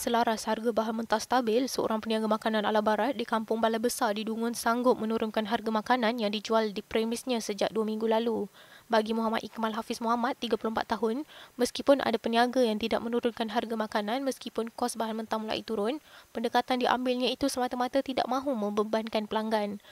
Selaras harga bahan mentah stabil, seorang peniaga makanan ala barat di Kampung Balai Besar di Dungun sanggup menurunkan harga makanan yang dijual di premisnya sejak dua minggu lalu. Bagi Muhammad Iqmal Hafiz Muhammad, 34 tahun, meskipun ada peniaga yang tidak menurunkan harga makanan meskipun kos bahan mentah mulai turun, pendekatan diambilnya itu semata-mata tidak mahu membebankan pelanggan.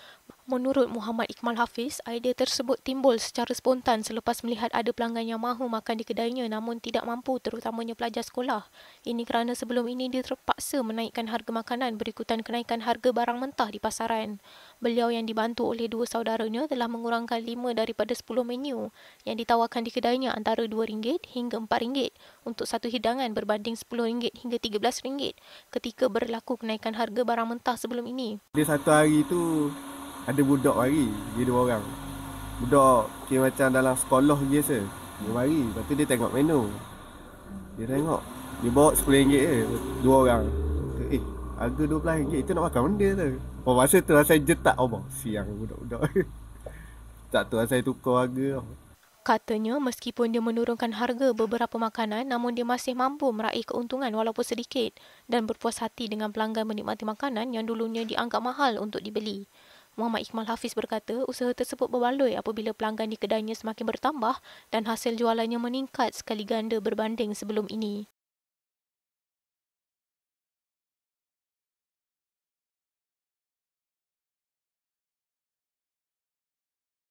Menurut Muhammad Iqmal Hafiz, idea tersebut timbul secara spontan selepas melihat ada pelanggan yang mahu makan di kedainya namun tidak mampu terutamanya pelajar sekolah. Ini kerana sebelum ini dia terpaksa menaikkan harga makanan berikutan kenaikan harga barang mentah di pasaran. Beliau yang dibantu oleh dua saudaranya telah mengurangkan lima daripada sepuluh menu yang ditawarkan di kedainya antara RM2 hingga RM4 untuk satu hidangan berbanding RM10 hingga RM13 ketika berlaku kenaikan harga barang mentah sebelum ini. Dia satu hari itu ada budak hari dia dua orang budak kira macam dalam sekolah biasa dia mari lepas tu dia tengok menu dia tengok dia bawa RM10 je dua orang eh harga RM12 itu nak makan benda tu oh masa tu saya jetak oh bah, siang budak-budak tak tu saya tukar harga Katanya meskipun dia menurunkan harga beberapa makanan namun dia masih mampu meraih keuntungan walaupun sedikit dan berpuas hati dengan pelanggan menikmati makanan yang dulunya dianggap mahal untuk dibeli. Muhammad Iqmal Hafiz berkata, usaha tersebut berbaloi apabila pelanggan di kedainya semakin bertambah dan hasil jualannya meningkat sekali ganda berbanding sebelum ini.